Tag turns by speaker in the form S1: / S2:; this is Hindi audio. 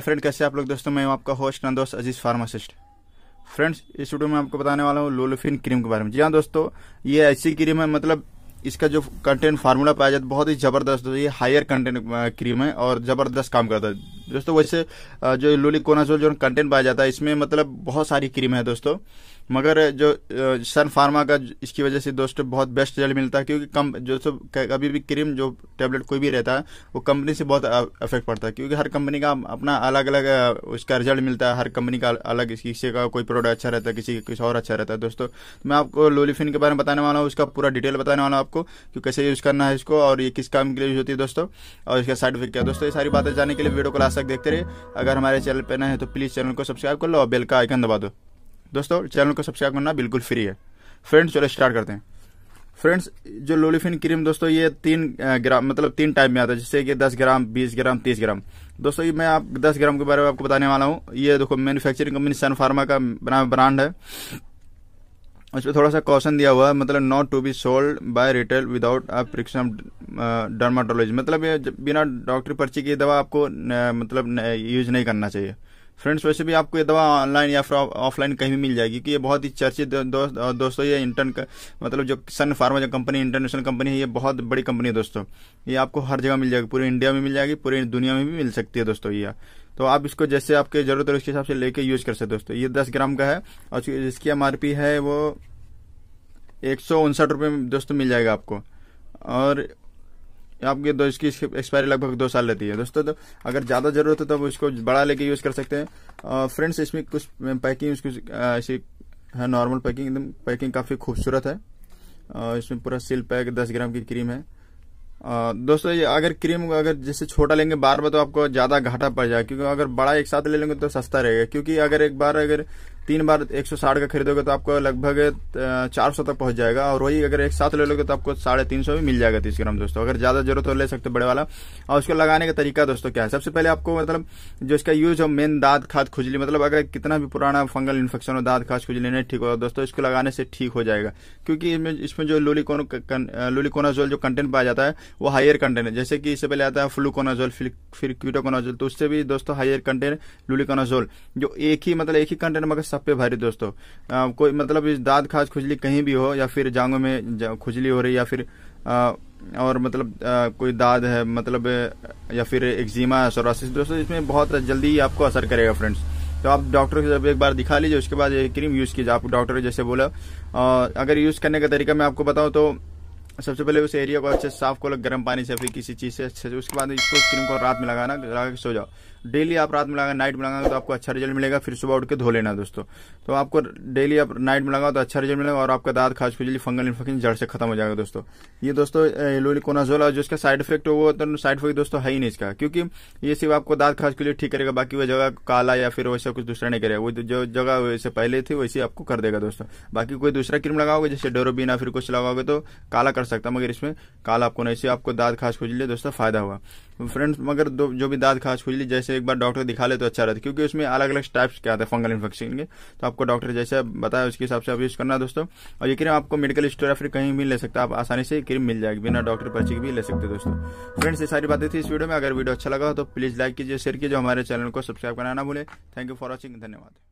S1: फ्रेंड कैसे आप लोग दोस्तों मैं हूं आपका होस्ट ना दोस्त अजीज फार्मासिस्ट फ्रेंड्स इस वीडियो में आपको बताने वाला हूँ लोलोफिन क्रीम के बारे में जी हाँ दोस्तों ये ऐसी क्रीम है मतलब इसका जो कंटेंट फार्मूला पाया जाता है बहुत ही जबरदस्त ये हायर कंटेंट क्रीम है और जबरदस्त काम करता है दोस्तों वैसे जो लोली कोनाजोल जो कंटेंट पाया जाता है इसमें मतलब बहुत सारी क्रीम है दोस्तों मगर जो सन फार्मा का इसकी वजह से दोस्तों बहुत बेस्ट रिजल्ट मिलता है क्योंकि कम जो सब कभी भी क्रीम जो टैबलेट कोई भी रहता है वो कंपनी से बहुत अफेक्ट पड़ता है क्योंकि हर कंपनी का अपना अलग अलग उसका रिजल्ट मिलता है हर कंपनी का अलग किसी का कोई प्रोडक्ट अच्छा रहता है किसी का कुछ और अच्छा रहता है दोस्तों तो मैं आपको लोलीफिन के बारे में बताने वाला हूँ उसका पूरा डिटेल बताने वाला हूँ आपको कि कैसे यूज़ करना है इसको और ये किस काम के लिए यूज होती है दोस्तों और इसका साइड इफेक्ट क्या दोस्तों ये सारी बातें जानने के लिए वीडियो क्लास तक देखते रहे अगर हमारे चैनल पर नए हैं तो प्लीज़ चैनल को सब्सक्राइब कर लो और बेल का आइकन दबा दो दोस्तों चैनल को सब्सक्राइब करना बिल्कुल फ्री है फ्रेंड्स चलो स्टार्ट करते हैं फ्रेंड्स जो लोलीफिन क्रीम दोस्तों ये तीन ग्राम मतलब तीन टाइप में आता है जैसे कि 10 ग्राम 20 ग्राम 30 ग्राम दोस्तों ये मैं आप 10 ग्राम के बारे में आपको बताने वाला हूँ ये देखो मैन्युफैक्चरिंग कंपनी सन फार्मा का बना ब्रांड है उस पर थोड़ा सा कॉशन दिया हुआ है मतलब not to be sold by retail without a prescription dermatology मतलब ये बिना डॉक्टरी पर्ची की दवा आपको न, मतलब न, यूज नहीं करना चाहिए फ्रेंड्स वैसे भी आपको ये दवा ऑनलाइन या फिर ऑफलाइन कहीं भी मिल जाएगी क्योंकि ये बहुत ही चर्चित दोस्त दोस्तों ये इंटर्न मतलब जो सन फार्मा जो कंपनी इंटरनेशनल कंपनी है ये बहुत बड़ी कंपनी है दोस्तों ये आपको हर जगह मिल जाएगी पूरे इंडिया में मिल जाएगी पूरी दुनिया में भी मिल सकती है दोस्तों ये तो आप इसको जैसे आपके जरूरत है उसके हिसाब से लेके यूज कर सकते दोस्तों ये दस ग्राम का है और इसकी एम है वो एक सौ उनसठ रुपये में दोस्तों मिल जाएगा आपको और आपके दो इसकी एक्सपायरी लगभग दो साल रहती है दोस्तों तो अगर ज़्यादा ज़रूरत है तो उसको बड़ा लेके यूज़ कर सकते हैं फ्रेंड्स इसमें कुछ पैकिंग उसकी ऐसी है नॉर्मल पैकिंग एकदम पैकिंग काफ़ी खूबसूरत है और इसमें पूरा सील पैक दस ग्राम की क्रीम है दोस्तों ये अगर क्रीम अगर जैसे छोटा लेंगे बार बार तो आपको ज़्यादा घाटा पड़ जाएगा क्योंकि अगर बड़ा एक साथ ले लेंगे तो सस्ता रहेगा क्योंकि अगर एक बार अगर तीन बार एक सौ साठ का खरीदोगे तो आपको लगभग चार सौ तक पहुंच जाएगा और वही अगर एक साथ ले लोगे तो आपको साढ़े तीन सौ भी मिल जाएगा तीस ग्राम दोस्तों अगर ज्यादा जरूरत हो ले सकते बड़े वाला और उसको लगाने का तरीका दोस्तों क्या है सबसे पहले आपको मतलब जो इसका यूज हो मेन दाद खाद खुजली मतलब अगर कितना भी पुराना फंगल इन्फेक्शन हो दाद खाद खुजली नहीं ठीक हो दोस्तों इसको लगाने से ठीक हो जाएगा क्योंकि इसमें इसमें जो लूलिकोन लुलिकोनाजोल जो कंटेंट पाया जाता है वो हायर कंटेंट है जैसे कि इससे पहले आता है फ्लूकोनाजोल फिर क्यूटोकोनाजोल तो उससे भी दोस्तों हायर कंटेंट लुलिकोनाजोल जो एक ही मतलब एक ही कंटेंट मगर सब पे भारी दोस्तों आ, कोई मतलब इस दाद खास खुजली कहीं भी हो या फिर जांगों में खुजली हो रही या फिर आ, और मतलब आ, कोई दाद है मतलब या फिर एक्जिमा है सोरासिस दोस्तों इसमें बहुत जल्दी ही आपको असर करेगा फ्रेंड्स तो आप डॉक्टर से जब एक बार दिखा लीजिए उसके बाद ये क्रीम यूज़ कीजिए आप डॉक्टर जैसे बोला और अगर यूज़ करने का तरीका मैं आपको बताऊँ तो सबसे पहले उस एरिया को अच्छे साफ को लग गर्म पानी से फिर किसी चीज़ से अच्छे से उसके बाद इसको क्रीम को रात में लगाना लगा के सो जाओ डेली आप रात में लगाएंगे नाइट में लगाएंगे तो आपको अच्छा रिजल्ट मिलेगा फिर सुबह उठ के धो लेना दोस्तों तो आपको डेली आप नाइट में लगाओ तो अच्छा रिजल्ट मिलेगा और आपका दाद खास खुजली फंगल इन्फेक्शन जड़ से खत्म हो जाएगा दोस्तों ये दोस्तों लोलिकोनाजोल और जो जिसका साइड इफेक्ट हो तो साइड इफेक्ट दोस्तों है ही नहीं इसका क्योंकि ये सिर्फ आपको दाद खास के लिए ठीक करेगा बाकी वो जगह काला या फिर वैसा कुछ दूसरा नहीं करेगा वो जो जगह वैसे पहले थी वैसे आपको कर देगा दोस्तों बाकी कोई दूसरा क्रीम लगाओगे जैसे डोरोबिन फिर कुछ लगाओगे तो काला कर सकता मगर इसमें काला आपको नहीं से आपको दाद खास खुजली दोस्तों फायदा हुआ फ्रेंड्स मगर दो जो भी दाद खाज खुजली जैसे एक बार डॉक्टर दिखा ले तो अच्छा रहता है क्योंकि उसमें अलग अलग टाइप्स के आते हैं फंगल इन्फेक्शन के तो आपको डॉक्टर जैसे बताया उसके हिसाब से आप यूज करना दोस्तों और ये क्रीम आपको मेडिकल स्टोर या फिर कहीं भी ले सकता आप आसानी से क्रीम मिल जाएगी बिना डॉक्टर पर्ची की भी ले सकते दोस्तों फ्रेंड्स ये सारी बातें थी इस वीडियो में अगर वीडियो अच्छा लगा तो प्लीज लाइक कीजिए शेयर कीजिए हमारे चैनल को सब्सक्राइब करना ना भूलें थैंक यू फॉर वॉचिंग धन्यवाद